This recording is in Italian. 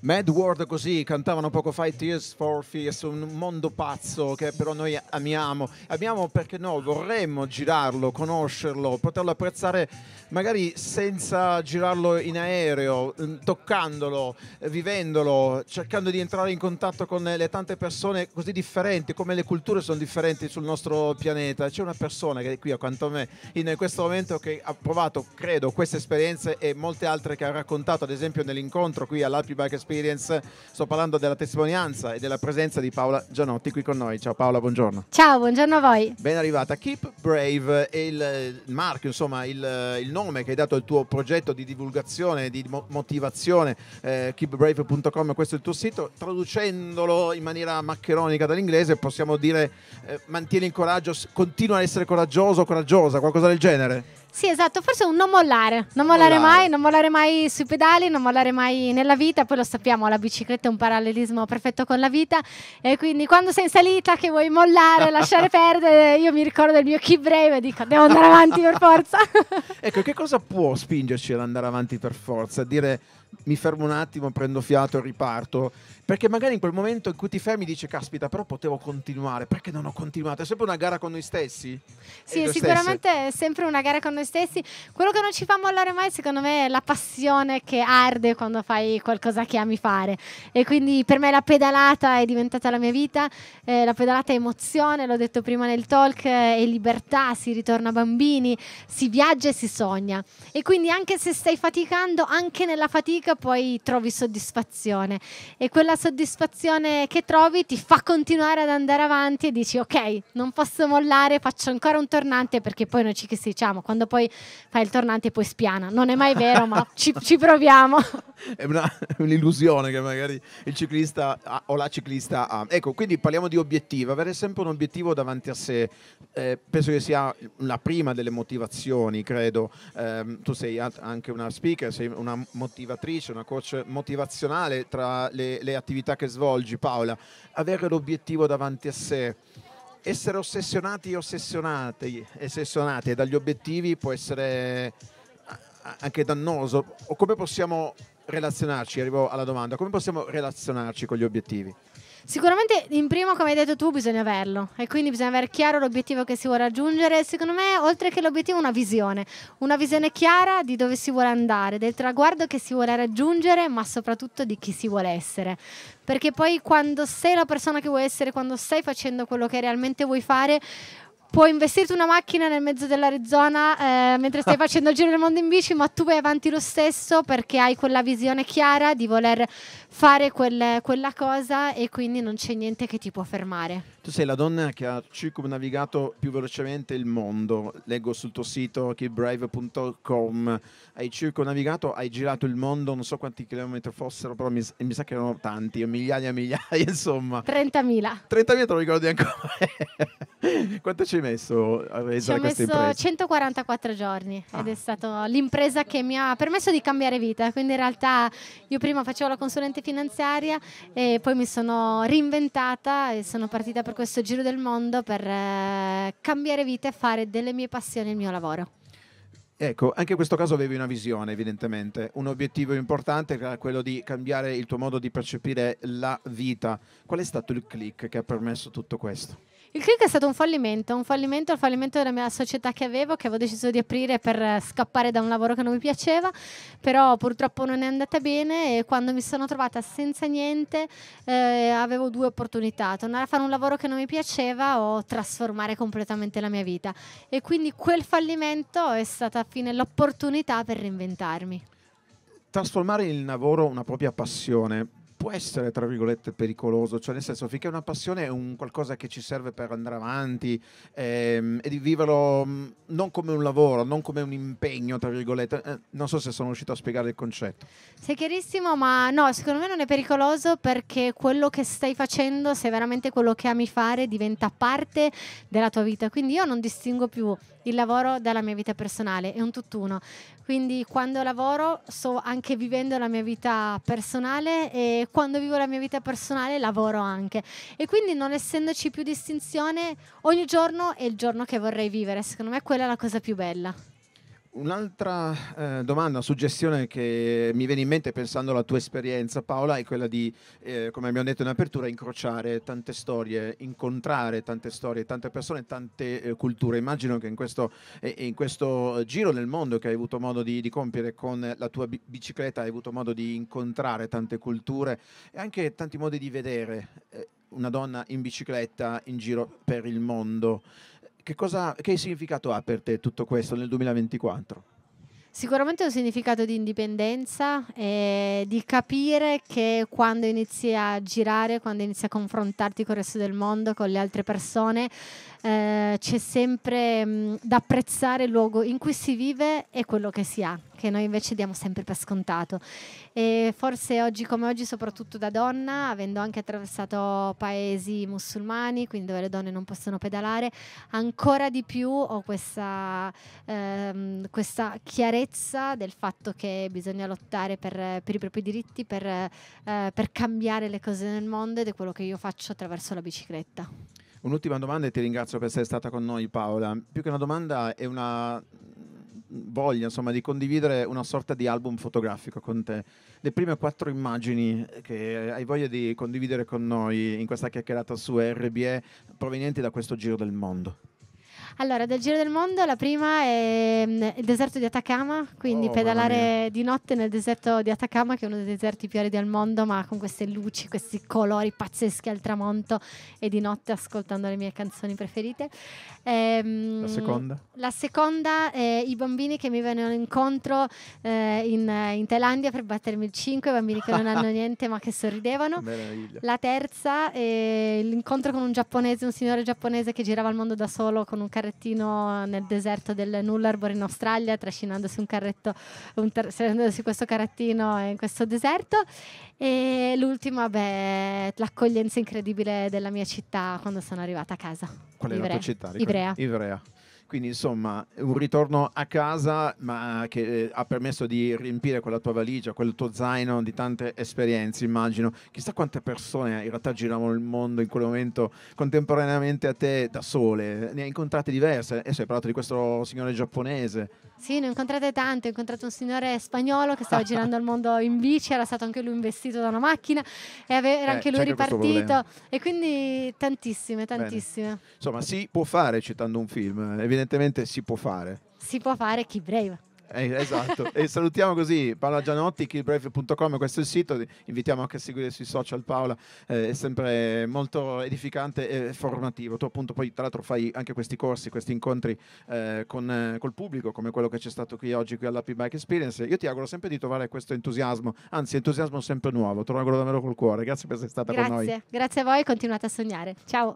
Mad World così cantavano poco fa i Tears for Fears, un mondo pazzo che però noi amiamo. Amiamo perché no, vorremmo girarlo, conoscerlo, poterlo apprezzare magari senza girarlo in aereo, mm, toccandolo, vivendolo, cercando di entrare in contatto con le tante persone così differenti, come le culture sono differenti sul nostro pianeta. C'è una persona che è qui accanto a me in questo momento che ha provato, credo, queste esperienze e molte altre che ha raccontato, ad esempio nell'incontro qui all'Alpi Bike Experience Experience. Sto parlando della testimonianza e della presenza di Paola Gianotti qui con noi. Ciao Paola, buongiorno. Ciao, buongiorno a voi. Ben arrivata. Keep Brave è il marchio, insomma, il, il nome che hai dato al tuo progetto di divulgazione, di motivazione. Eh, keepbrave.com, questo è il tuo sito. Traducendolo in maniera maccheronica dall'inglese possiamo dire eh, mantieni il coraggio, continua a essere coraggioso, coraggiosa, qualcosa del genere. Sì, esatto, forse un non mollare. Non mollare, mollare, mai, non mollare mai sui pedali, non mollare mai nella vita. Poi lo sappiamo, la bicicletta è un parallelismo perfetto con la vita. E quindi quando sei in salita che vuoi mollare, lasciare perdere, io mi ricordo il mio key brave e dico devo andare avanti per forza. ecco, che cosa può spingerci ad andare avanti per forza? Dire mi fermo un attimo, prendo fiato e riparto. Perché magari in quel momento in cui ti fermi dici, caspita, però potevo continuare, perché non ho continuato? È sempre una gara con noi stessi. Sì, sicuramente stesse. è sempre una gara con noi stessi. Quello che non ci fa mollare mai, secondo me, è la passione che arde quando fai qualcosa che ami fare. E quindi per me la pedalata è diventata la mia vita. Eh, la pedalata è emozione, l'ho detto prima nel talk, eh, è libertà, si ritorna bambini, si viaggia e si sogna. E quindi anche se stai faticando, anche nella fatica, fatica poi trovi soddisfazione e quella soddisfazione che trovi ti fa continuare ad andare avanti e dici ok, non posso mollare, faccio ancora un tornante perché poi noi ci diciamo, quando poi fai il tornante poi spiana. Non è mai vero, ma ci, ci proviamo. è, una, un'illusione che magari il ciclista ha, o la ciclista ha. Ecco, quindi parliamo di obiettivo, avere sempre un obiettivo davanti a sé, eh, penso che sia la prima delle motivazioni, credo. Eh, tu sei anche una speaker, sei una motivatrice, una coach motivazionale tra le, le attività che svolgi, Paola. Avere l'obiettivo davanti a sé essere ossessionati e ossessionati, ossessionati dagli obiettivi può essere anche dannoso o come possiamo relazionarci, arrivo alla domanda, come possiamo relazionarci con gli obiettivi? Sicuramente in primo, come hai detto tu, bisogna averlo e quindi bisogna avere chiaro l'obiettivo che si vuole raggiungere. Secondo me, oltre che l'obiettivo, una visione, una visione chiara di dove si vuole andare, del traguardo che si vuole raggiungere, ma soprattutto di chi si vuole essere. Perché poi quando sei la persona che vuoi essere, quando stai facendo quello che realmente vuoi fare, puoi investirti una macchina nel mezzo dell'Arizona eh, mentre stai facendo il giro del mondo in bici, ma tu vai avanti lo stesso perché hai quella visione chiara di voler fare quel, quella cosa e quindi non c'è niente che ti può fermare. Tu sei la donna che ha circumnavigato più velocemente il mondo. Leggo sul tuo sito kidbrave.com. Hai circumnavigato, hai girato il mondo, non so quanti chilometri fossero, però mi, mi sa che erano tanti, migliaia e migliaia, insomma. 30.000. 30.000 te lo ricordi ancora. Quanto ci hai messo a realizzare questa impresa? Ci ho messo 144 giorni ah. ed è stata l'impresa che mi ha permesso di cambiare vita, quindi in realtà io prima facevo la consulente finanziaria e poi mi sono reinventata e sono partita per questo giro del mondo per eh, cambiare vita e fare delle mie passioni il mio lavoro. Ecco, anche in questo caso avevi una visione, evidentemente, un obiettivo importante che era quello di cambiare il tuo modo di percepire la vita. Qual è stato il click che ha permesso tutto questo? Il click è stato un fallimento, un fallimento, il fallimento della mia società che avevo, che avevo deciso di aprire per eh, scappare da un lavoro che non mi piaceva, però purtroppo non è andata bene e quando mi sono trovata senza niente eh, avevo due opportunità, tornare a fare un lavoro che non mi piaceva o trasformare completamente la mia vita. E quindi quel fallimento è stata fine l'opportunità per reinventarmi. Trasformare il lavoro una propria passione può essere, tra virgolette, pericoloso, cioè nel senso finché una passione è un qualcosa che ci serve per andare avanti ehm, e di viverlo mh, mm, non come un lavoro, non come un impegno, tra virgolette, eh, non so se sono riuscito a spiegare il concetto. Sei chiarissimo, ma no, secondo me non è pericoloso perché quello che stai facendo, se veramente quello che ami fare, diventa parte della tua vita, quindi io non distingo più il lavoro dalla mia vita personale, è un tutt'uno. Quindi quando lavoro sto anche vivendo la mia vita personale e quando vivo la mia vita personale lavoro anche. E quindi non essendoci più distinzione, ogni giorno è il giorno che vorrei vivere. Secondo me quella è la cosa più bella. Un'altra eh, domanda, suggestione che mi viene in mente pensando alla tua esperienza Paola è quella di, eh, come abbiamo detto in apertura, incrociare tante storie, incontrare tante storie, tante persone, tante eh, culture. Immagino che in questo, eh, in questo, giro nel mondo che hai avuto modo di, di compiere con la tua bicicletta hai avuto modo di incontrare tante culture e anche tanti modi di vedere eh, una donna in bicicletta in giro per il mondo. Che, cosa, che significato ha per te tutto questo nel 2024? Sicuramente un significato di indipendenza, eh, di capire che quando inizi a girare, quando inizi a confrontarti con il resto del mondo, con le altre persone, eh, c'è sempre mm, da apprezzare il luogo in cui si vive e quello che si ha che noi invece diamo sempre per scontato. E forse oggi come oggi, soprattutto da donna, avendo anche attraversato paesi musulmani, quindi dove le donne non possono pedalare, ancora di più ho questa, ehm, questa chiarezza del fatto che bisogna lottare per, per i propri diritti, per, eh, per cambiare le cose nel mondo ed è quello che io faccio attraverso la bicicletta. Un'ultima domanda e ti ringrazio per essere stata con noi Paola. Più che una domanda è una voglia insomma, di condividere una sorta di album fotografico con te. Le prime quattro immagini eh, che hai voglia di condividere con noi in questa chiacchierata su RBE provenienti da questo giro del mondo. Allora, del giro del mondo, la prima è mm, il deserto di Atacama, quindi oh, pedalare di notte nel deserto di Atacama, che è uno dei deserti più aridi al mondo, ma con queste luci, questi colori pazzeschi al tramonto e di notte ascoltando le mie canzoni preferite. E, ehm, la seconda? La seconda è i bambini che mi venivano incontro eh, in, in, Thailandia per battermi il 5, bambini che non hanno niente ma che sorridevano. Meraviglia. La terza è l'incontro con un giapponese, un signore giapponese che girava il mondo da solo con un carrettino nel deserto del Nullarbor in Australia, trascinandosi un carretto, un tar- questo carrettino in questo deserto. E l'ultima, beh, l'accoglienza incredibile della mia città quando sono arrivata a casa. Qual è Ivrea. la tua città? Ivrea. Ivrea. Quindi insomma un ritorno a casa ma che eh, ha permesso di riempire quella tua valigia, quel tuo zaino di tante esperienze, immagino. Chissà quante persone in realtà giravano il mondo in quel momento contemporaneamente a te da sole. Ne hai incontrate diverse. Adesso eh, hai parlato di questo signore giapponese. Sì, ne ho incontrate tante. Ho incontrato un signore spagnolo che stava girando il mondo in bici, era stato anche lui investito da una macchina e ave- era eh, anche lui ripartito. E quindi tantissime, tantissime. Bene. Insomma, si può fare citando un film, evidentemente evidentemente si può fare. Si può fare chi brave. Eh, esatto, e salutiamo così Paola Gianotti, killbrave.com, questo è il sito, invitiamo anche a seguire sui social Paola, eh, è sempre molto edificante e formativo, tu appunto poi tra l'altro fai anche questi corsi, questi incontri eh, con, eh, col pubblico come quello che c'è stato qui oggi qui alla p Bike Experience, io ti auguro sempre di trovare questo entusiasmo, anzi entusiasmo sempre nuovo, te lo auguro davvero col cuore, grazie per essere stata grazie. con noi. Grazie, grazie a voi, continuate a sognare, ciao.